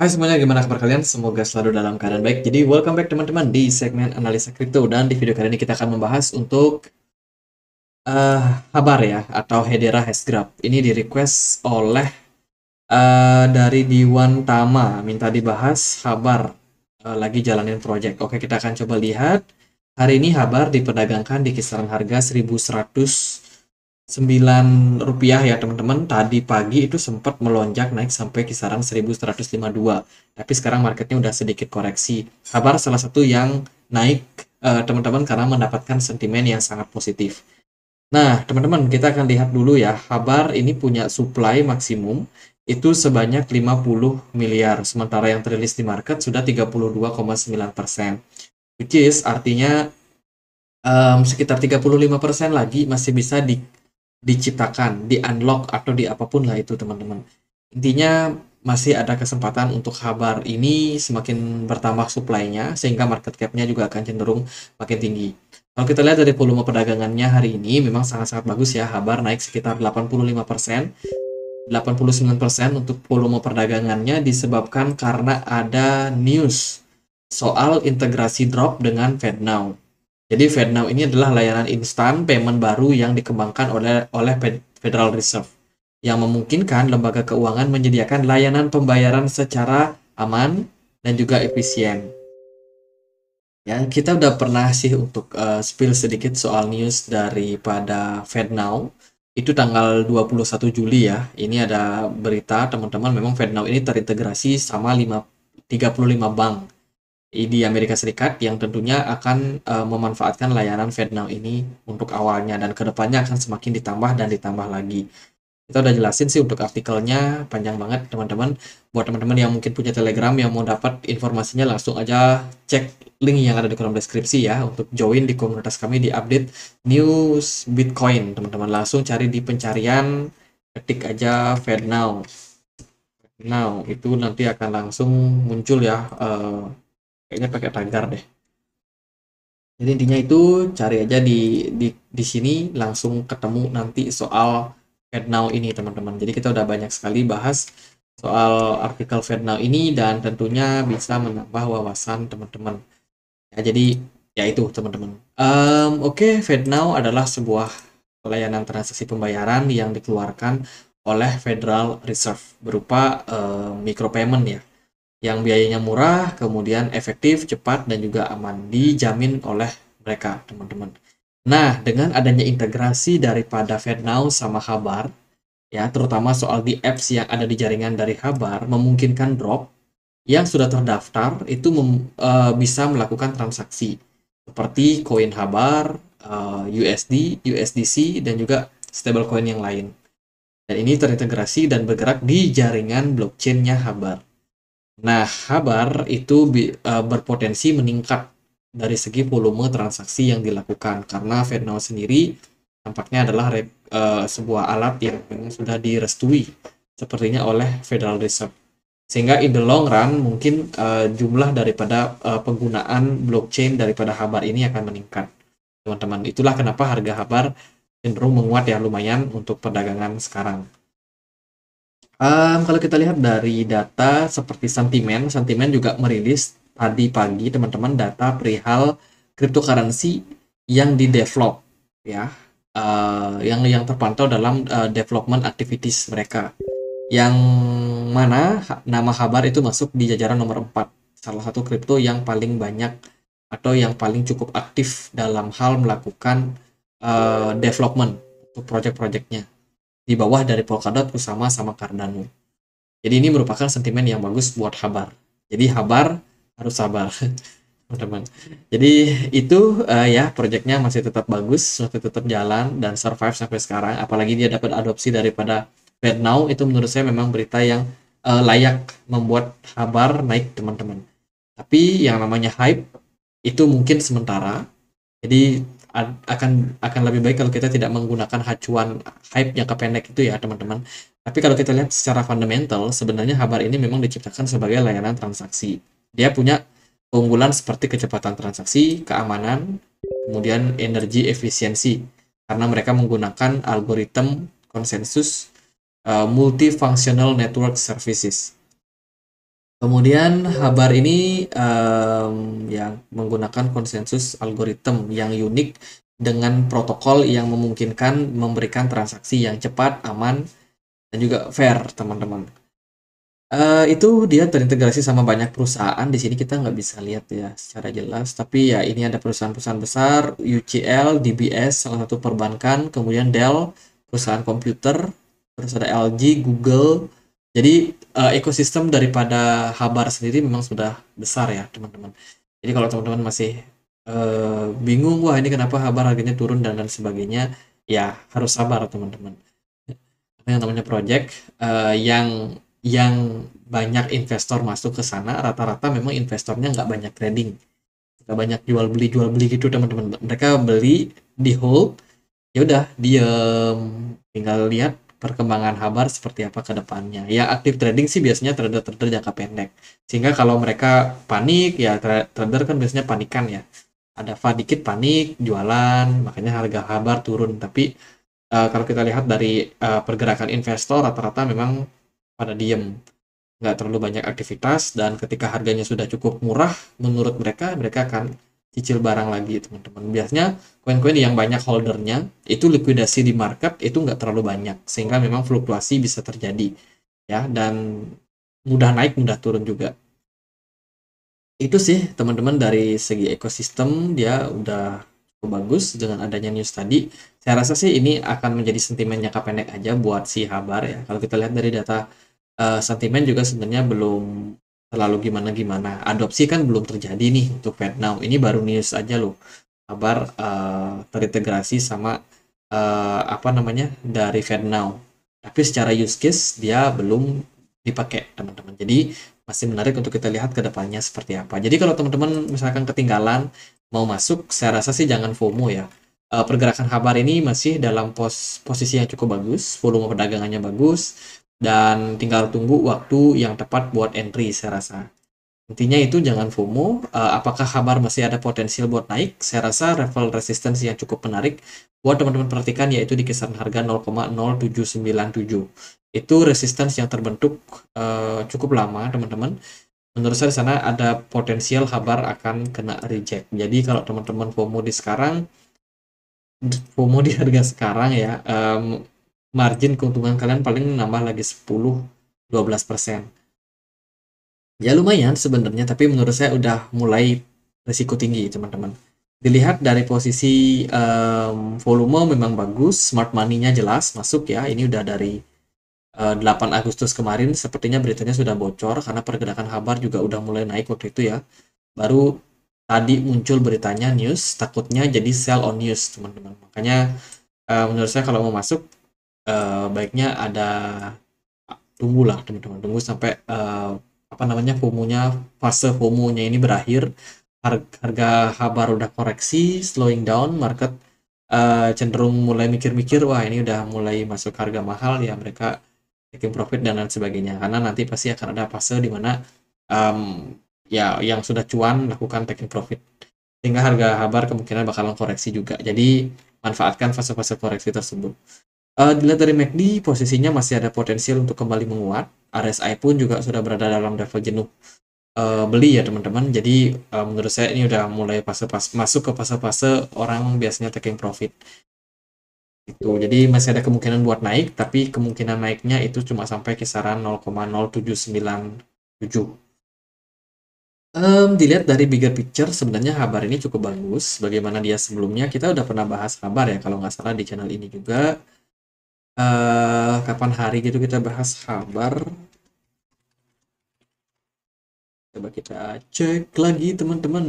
Hai semuanya, gimana kabar kalian? Semoga selalu dalam keadaan baik. Jadi, welcome back teman-teman di segmen analisa kripto dan di video kali ini kita akan membahas untuk uh, eh, Habar ya atau Hedera Hashgraph. Ini di request oleh uh, dari Diwan Tama minta dibahas Habar uh, eh, lagi jalanin project. Oke, kita akan coba lihat. Hari ini Habar diperdagangkan di kisaran harga 1100 9 rupiah ya teman-teman tadi pagi itu sempat melonjak naik sampai kisaran 1152 tapi sekarang marketnya udah sedikit koreksi kabar salah satu yang naik eh, teman-teman eh, karena mendapatkan sentimen yang sangat positif nah teman-teman kita akan lihat dulu ya kabar ini punya supply maksimum itu sebanyak 50 miliar sementara yang terilis di market sudah 32,9 persen which is artinya um, sekitar 35% lagi masih bisa di diciptakan, di unlock atau di apapun lah itu teman-teman. Intinya masih ada kesempatan untuk kabar ini semakin bertambah suplainya sehingga market cap-nya juga akan cenderung makin tinggi. Kalau kita lihat dari volume perdagangannya hari ini memang sangat-sangat bagus ya. Habar naik sekitar 85%, 89% untuk volume perdagangannya disebabkan karena ada news soal integrasi drop dengan FedNow. Jadi FedNow ini adalah layanan instan payment baru yang dikembangkan oleh oleh Federal Reserve yang memungkinkan lembaga keuangan menyediakan layanan pembayaran secara aman dan juga efisien. Ya, kita udah pernah sih untuk uh, spill sedikit soal news daripada FedNow. Itu tanggal 21 Juli ya. Ini ada berita teman-teman memang FedNow ini terintegrasi sama 5, 35 bank di Amerika Serikat yang tentunya akan uh, memanfaatkan layanan FedNow ini untuk awalnya dan kedepannya akan semakin ditambah dan ditambah lagi. Kita udah jelasin sih untuk artikelnya panjang banget teman-teman. Buat teman-teman yang mungkin punya Telegram yang mau dapat informasinya langsung aja cek link yang ada di kolom deskripsi ya untuk join di komunitas kami di update news Bitcoin teman-teman langsung cari di pencarian ketik aja FedNow. Now itu nanti akan langsung muncul ya. Uh, kayaknya pakai pancar deh jadi intinya itu cari aja di di di sini langsung ketemu nanti soal FedNow ini teman-teman jadi kita udah banyak sekali bahas soal artikel FedNow ini dan tentunya bisa menambah wawasan teman-teman ya jadi ya itu teman-teman um, oke okay, FedNow adalah sebuah layanan transaksi pembayaran yang dikeluarkan oleh Federal Reserve berupa uh, micropayment ya yang biayanya murah, kemudian efektif, cepat, dan juga aman. Dijamin oleh mereka, teman-teman. Nah, dengan adanya integrasi daripada FedNow sama Habar, ya terutama soal di apps yang ada di jaringan dari Habar, memungkinkan drop yang sudah terdaftar itu mem, e, bisa melakukan transaksi seperti koin Habar, e, eh, USD, USDC, dan juga stablecoin yang lain. Dan ini terintegrasi dan bergerak di jaringan blockchain-nya Habar. Nah, habar itu e, berpotensi meningkat dari segi volume transaksi yang dilakukan karena Venmo sendiri tampaknya adalah uh, sebuah alat yang sudah direstui sepertinya oleh Federal Reserve. Sehingga in the long run mungkin uh, jumlah daripada uh, penggunaan blockchain daripada habar ini akan meningkat. Teman-teman, itulah kenapa harga habar cenderung menguat ya lumayan untuk perdagangan sekarang. Um, kalau kita lihat dari data seperti Sentimen, Sentimen juga merilis tadi pagi teman-teman data perihal cryptocurrency yang di develop ya, uh, yang yang terpantau dalam uh, development activities mereka. Yang mana nama kabar itu masuk di jajaran nomor 4, salah satu kripto yang paling banyak atau yang paling cukup aktif dalam hal melakukan uh, development untuk project-projectnya di bawah dari Polkadot Kusama sama Cardano. Jadi ini merupakan sentimen yang bagus buat Habar. Jadi Habar harus sabar, teman-teman. Jadi itu uh, ya proyeknya masih tetap bagus, masih tetap jalan dan survive sampai sekarang. Apalagi dia dapat adopsi daripada Now itu menurut saya memang berita yang uh, layak membuat Habar naik, teman-teman. Tapi yang namanya hype itu mungkin sementara. Jadi akan akan lebih baik kalau kita tidak menggunakan hacuan hype jangka pendek itu ya teman-teman. Tapi kalau kita lihat secara fundamental, sebenarnya Habar ini memang diciptakan sebagai layanan transaksi. Dia punya keunggulan seperti kecepatan transaksi, keamanan, kemudian energi efisiensi. Karena mereka menggunakan algoritma konsensus uh, multifunctional network services. Kemudian Habar ini um, yang menggunakan konsensus algoritma yang unik dengan protokol yang memungkinkan memberikan transaksi yang cepat, aman, dan juga fair, teman-teman. Uh, itu dia terintegrasi sama banyak perusahaan. Di sini kita nggak bisa lihat ya secara jelas, tapi ya ini ada perusahaan-perusahaan besar, UCL, DBS, salah satu perbankan, kemudian Dell, perusahaan komputer, terus ada LG, Google, jadi uh, ekosistem daripada Habar sendiri memang sudah besar ya teman-teman. Jadi kalau teman-teman masih uh, bingung wah ini kenapa Habar harganya turun dan dan sebagainya, ya harus sabar teman-teman. Karena yang namanya project uh, yang yang banyak investor masuk ke sana rata-rata memang investornya nggak banyak trading, nggak banyak jual beli jual beli gitu teman-teman. Mereka beli di hold, ya udah diem tinggal lihat perkembangan habar seperti apa ke depannya. Ya aktif trading sih biasanya trader-trader jangka pendek. Sehingga kalau mereka panik ya trader kan biasanya panikan ya. Ada fa dikit panik jualan, makanya harga habar turun. Tapi uh, kalau kita lihat dari uh, pergerakan investor rata-rata memang pada diem nggak terlalu banyak aktivitas dan ketika harganya sudah cukup murah menurut mereka mereka akan cicil barang lagi teman-teman biasanya koin-koin yang banyak holdernya itu likuidasi di market itu nggak terlalu banyak sehingga memang fluktuasi bisa terjadi ya dan mudah naik mudah turun juga itu sih teman-teman dari segi ekosistem dia udah cukup bagus dengan adanya news tadi saya rasa sih ini akan menjadi sentimen jangka pendek aja buat si Habar ya kalau kita lihat dari data uh, sentimen juga sebenarnya belum terlalu gimana-gimana. Adopsi kan belum terjadi nih untuk Vietnam. Ini baru news aja loh. Kabar uh, terintegrasi sama uh, apa namanya dari Vietnam. Tapi secara use case dia belum dipakai teman-teman. Jadi masih menarik untuk kita lihat ke depannya seperti apa. Jadi kalau teman-teman misalkan ketinggalan mau masuk, saya rasa sih jangan FOMO ya. uh, pergerakan kabar ini masih dalam pos posisi yang cukup bagus, volume perdagangannya bagus, dan tinggal tunggu waktu yang tepat buat entry saya rasa. Intinya itu jangan FOMO, uh, apakah kabar masih ada potensial buat naik? Saya rasa level resistance yang cukup menarik buat teman-teman perhatikan yaitu di kisaran harga 0,0797. Itu resistance yang terbentuk uh, cukup lama, teman-teman. Menurut saya di sana ada potensial kabar akan kena reject. Jadi kalau teman-teman FOMO di sekarang FOMO di harga sekarang ya, um, margin keuntungan kalian paling nambah lagi 10-12%. Ya lumayan sebenarnya, tapi menurut saya udah mulai risiko tinggi teman-teman. Dilihat dari posisi um, volume memang bagus, smart money-nya jelas masuk ya. Ini udah dari 8 eh, Agustus kemarin sepertinya beritanya sudah bocor karena pergerakan kabar juga udah mulai naik waktu itu ya. Baru tadi muncul beritanya news, takutnya jadi sell on news teman-teman. Makanya uh, menurut saya kalau mau masuk Eh, baiknya ada tunggu lah teman-teman tunggu sampai uh, apa namanya fomonya fase fomonya ini berakhir harga habar udah koreksi slowing down market uh, cenderung mulai mikir-mikir wah ini udah mulai masuk harga mahal ya mereka taking profit dan lain sebagainya karena nanti pasti akan ada fase di mana um, ya yang sudah cuan lakukan taking profit sehingga harga habar kemungkinan bakalan koreksi juga jadi manfaatkan fase-fase koreksi tersebut Uh, dilihat dari MACD, posisinya masih ada potensial untuk kembali menguat. RSI pun juga sudah berada dalam level jenuh uh, beli ya teman-teman. Jadi uh, menurut saya ini udah mulai fase-fase masuk ke fase-fase orang biasanya taking profit. Itu. Jadi masih ada kemungkinan buat naik, tapi kemungkinan naiknya itu cuma sampai kisaran 0,0797. Um, dilihat dari bigger picture, sebenarnya kabar ini cukup bagus. Bagaimana dia sebelumnya, kita udah pernah bahas kabar ya, kalau nggak salah di channel ini juga uh, kapan hari gitu kita bahas kabar coba kita cek lagi teman-teman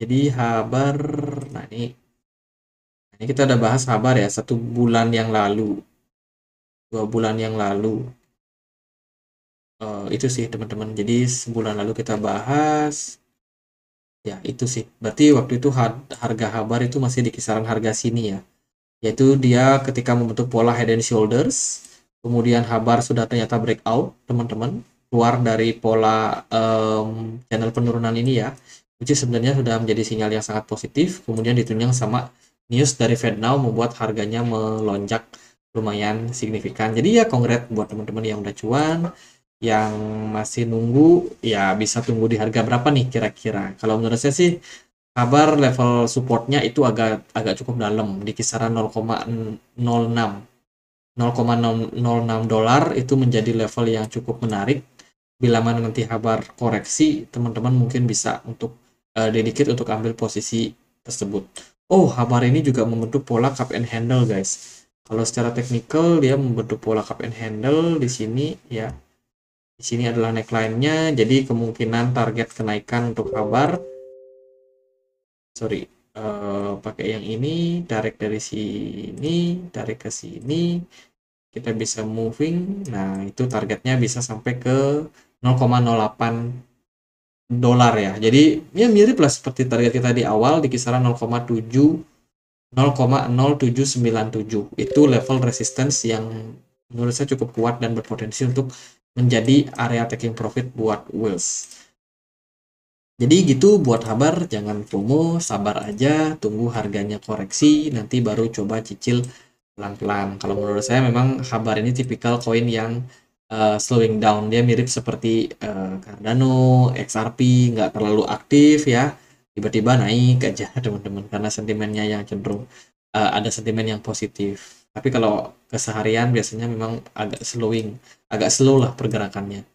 jadi kabar nah ini ini kita udah bahas kabar ya satu bulan yang lalu dua bulan yang lalu uh, itu sih teman-teman jadi sebulan lalu kita bahas ya itu sih berarti waktu itu harga kabar itu masih di kisaran harga sini ya yaitu dia ketika membentuk pola head and shoulders kemudian Habar sudah ternyata breakout teman-teman keluar dari pola um, channel penurunan ini ya which sebenarnya sudah menjadi sinyal yang sangat positif kemudian ditunjang sama news dari FedNow membuat harganya melonjak lumayan signifikan jadi ya kongret buat teman-teman yang udah cuan yang masih nunggu ya bisa tunggu di harga berapa nih kira-kira kalau menurut saya sih kabar level supportnya itu agak agak cukup dalam di kisaran 0,06 0,06 dolar itu menjadi level yang cukup menarik bila mana nanti kabar koreksi teman-teman mungkin bisa untuk uh, dedikit untuk ambil posisi tersebut oh kabar ini juga membentuk pola cup and handle guys kalau secara teknikal dia membentuk pola cup and handle di sini ya di sini adalah neckline-nya jadi kemungkinan target kenaikan untuk kabar sorry uh, pakai yang ini tarik dari sini tarik ke sini kita bisa moving nah itu targetnya bisa sampai ke 0,08 dolar ya jadi ya mirip lah seperti target kita di awal di kisaran 0,7 0,0797 itu level resistance yang menurut saya cukup kuat dan berpotensi untuk menjadi area taking profit buat Wills. Jadi gitu buat Habar, jangan FOMO, sabar aja, tunggu harganya koreksi, nanti baru coba cicil pelan-pelan. Kalau menurut saya memang Habar ini tipikal koin yang uh, slowing down, dia mirip seperti uh, Cardano, XRP, nggak terlalu aktif ya, tiba-tiba naik aja teman-teman, karena sentimennya yang cenderung uh, ada sentimen yang positif. Tapi kalau keseharian biasanya memang agak slowing, agak slow lah pergerakannya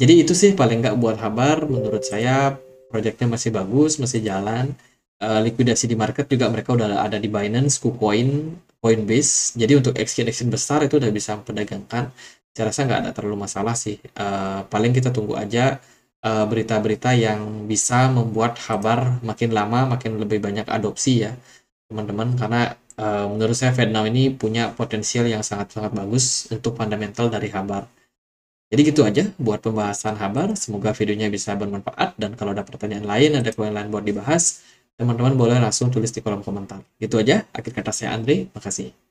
jadi itu sih paling nggak buat Habar menurut saya proyeknya masih bagus masih jalan uh, likuidasi di market juga mereka udah ada di Binance, KuCoin, Coinbase jadi untuk exchange exchange besar itu udah bisa memperdagangkan saya rasa nggak ada terlalu masalah sih uh, paling kita tunggu aja eh, berita-berita uh, yang bisa membuat Habar makin lama makin lebih banyak adopsi ya teman-teman karena uh, menurut saya FedNow ini punya potensial yang sangat-sangat bagus untuk fundamental dari Habar jadi gitu aja buat pembahasan Habar. Semoga videonya bisa bermanfaat dan kalau ada pertanyaan lain, ada poin lain buat dibahas, teman-teman boleh langsung tulis di kolom komentar. Gitu aja. Akhir kata saya Andre. Terima kasih.